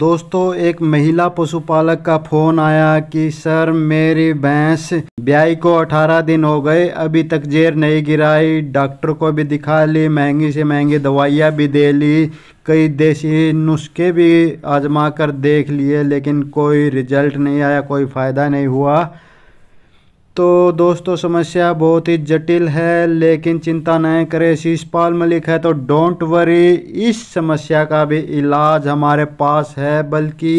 दोस्तों एक महिला पशुपालक का फ़ोन आया कि सर मेरी भैंस ब्याई को 18 दिन हो गए अभी तक जेर नहीं गिराई डॉक्टर को भी दिखा ली महंगी से महंगी दवाइयाँ भी दे ली कई देसी नुस्खे भी आजमा कर देख लिए लेकिन कोई रिजल्ट नहीं आया कोई फ़ायदा नहीं हुआ तो दोस्तों समस्या बहुत ही जटिल है लेकिन चिंता न करें शीशपाल मलिक है तो डोंट वरी इस समस्या का भी इलाज हमारे पास है बल्कि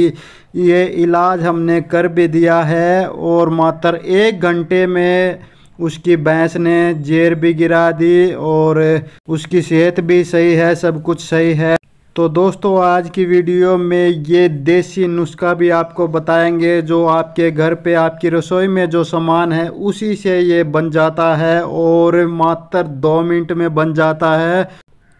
ये इलाज हमने कर भी दिया है और मात्र एक घंटे में उसकी भैंस ने जेर भी गिरा दी और उसकी सेहत भी सही है सब कुछ सही है तो दोस्तों आज की वीडियो में ये देसी नुस्खा भी आपको बताएंगे जो आपके घर पे आपकी रसोई में जो सामान है उसी से ये बन जाता है और मात्र दो मिनट में बन जाता है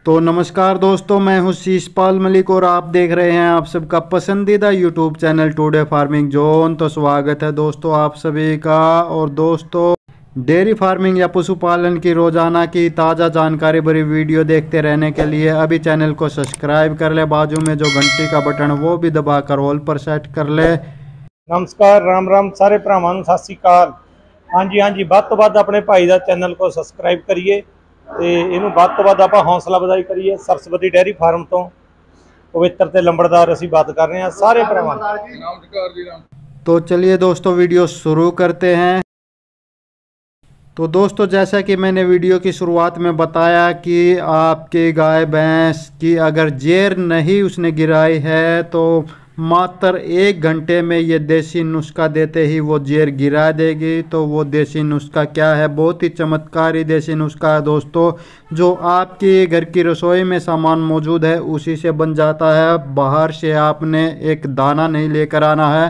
तो नमस्कार दोस्तों मैं हूँ शीशपाल मलिक और आप देख रहे हैं आप सबका पसंदीदा YouTube channel Today Farming Zone तो स्वागत है दोस्तों आप सभी का और दोस्तों डेयरी फार्मिंग या पशुपालन की रोज़ाना की ताज़ा जानकारी भरी वीडियो देखते रहने के लिए अभी चैनल को सब्सक्राइब कर ले बाजू में जो घंटी का बटन वो भी दबा कर ऑल पर सेट कर ले नमस्कार राम राम सारे भ्रावान सत श्रीकाल हाँ जी हाँ जी बद तो बद अपने भाई का चैनल को सबसक्राइब करिए ਤੇ ਇਹਨੂੰ ਵੱਧ ਤੋਂ ਵੱਧ ਆਪਾਂ ਹੌਸਲਾ ਵਧਾਈ ਕਰੀਏ ਸਰਸਵਤੀ ਡੈਰੀ ਫਾਰਮ ਤੋਂ ਪਵਿੱਤਰ ਤੇ ਲੰਬੜਦਾਰ ਅਸੀਂ ਬਾਤ ਕਰ ਰਹੇ ਹਾਂ ਸਾਰੇ तो चलिए दोस्तों वीडियो शुरू करते हैं तो दोस्तों जैसा कि मैंने वीडियो की शुरुआत में बताया कि आपके गाय भैंस की अगर जेर नहीं उसने गिराई है तो मात्र एक घंटे में ये देसी नुस्खा देते ही वो जेर गिरा देगी तो वो देसी नुस्खा क्या है बहुत ही चमत्कारी देसी नुस्खा है दोस्तों जो आपके घर की रसोई में सामान मौजूद है उसी से बन जाता है बाहर से आपने एक दाना नहीं लेकर आना है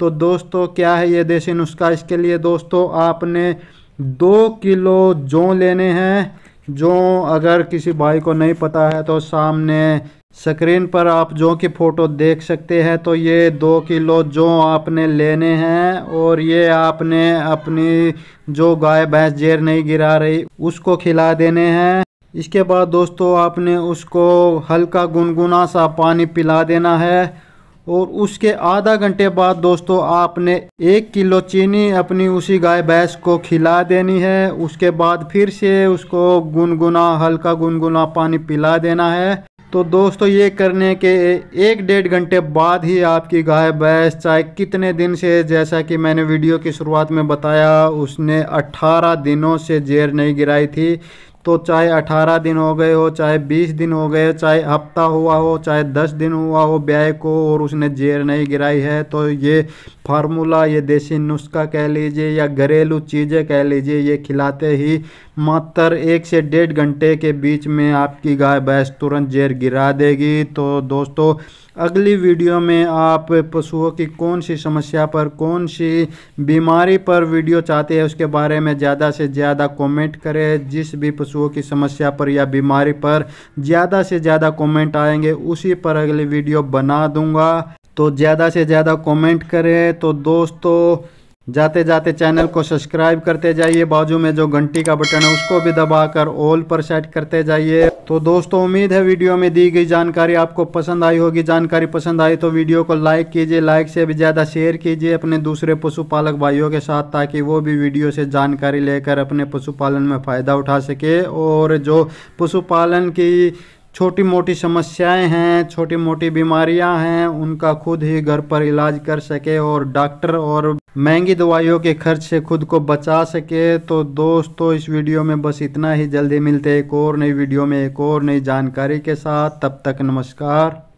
तो दोस्तों क्या है ये देसी नुस्खा इसके लिए दोस्तों आपने दो किलो जौ लेने हैं जो अगर किसी भाई को नहीं पता है तो सामने स्क्रीन पर आप जौ की फ़ोटो देख सकते हैं तो ये दो किलो जौ आपने लेने हैं और ये आपने अपनी जो गाय भैंस जेर नहीं गिरा रही उसको खिला देने हैं इसके बाद दोस्तों आपने उसको हल्का गुनगुना सा पानी पिला देना है और उसके आधा घंटे बाद दोस्तों आपने एक किलो चीनी अपनी उसी गाय भैंस को खिला देनी है उसके बाद फिर से उसको गुनगुना हल्का गुनगुना पानी पिला देना है तो दोस्तों ये करने के एक डेढ़ घंटे बाद ही आपकी गाय भैंस चाहे कितने दिन से जैसा कि मैंने वीडियो की शुरुआत में बताया उसने 18 दिनों से जेर नहीं गिराई थी तो चाहे अठारह दिन हो गए हो चाहे बीस दिन हो गए चाहे हफ्ता हुआ हो चाहे दस दिन हुआ हो ब्याह को और उसने जेर नहीं गिराई है तो ये फार्मूला ये देसी नुस्खा कह लीजिए या घरेलू चीज़ें कह लीजिए ये खिलाते ही मात्र एक से डेढ़ घंटे के बीच में आपकी गाय भैंस तुरंत जेर गिरा देगी तो दोस्तों अगली वीडियो में आप पशुओं की कौन सी समस्या पर कौन सी बीमारी पर वीडियो चाहते हैं उसके बारे में ज़्यादा से ज़्यादा कमेंट करें जिस भी पशु पशुओं की समस्या पर या बीमारी पर ज़्यादा से ज़्यादा कमेंट आएंगे उसी पर अगली वीडियो बना दूंगा तो ज़्यादा से ज़्यादा कमेंट करें तो दोस्तों जाते जाते चैनल को सब्सक्राइब करते जाइए बाजू में जो घंटी का बटन है उसको भी दबाकर ऑल पर सेट करते जाइए तो दोस्तों उम्मीद है वीडियो में दी गई जानकारी आपको पसंद आई होगी जानकारी पसंद आई तो वीडियो को लाइक कीजिए लाइक से भी ज़्यादा शेयर कीजिए अपने दूसरे पशुपालक भाइयों के साथ ताकि वो भी वीडियो से जानकारी लेकर अपने पशुपालन में फ़ायदा उठा सके और जो पशुपालन की छोटी मोटी समस्याएं हैं छोटी मोटी बीमारियां हैं उनका खुद ही घर पर इलाज कर सके और डॉक्टर और महंगी दवाइयों के खर्च से खुद को बचा सके तो दोस्तों इस वीडियो में बस इतना ही जल्दी मिलते एक और नई वीडियो में एक और नई जानकारी के साथ तब तक नमस्कार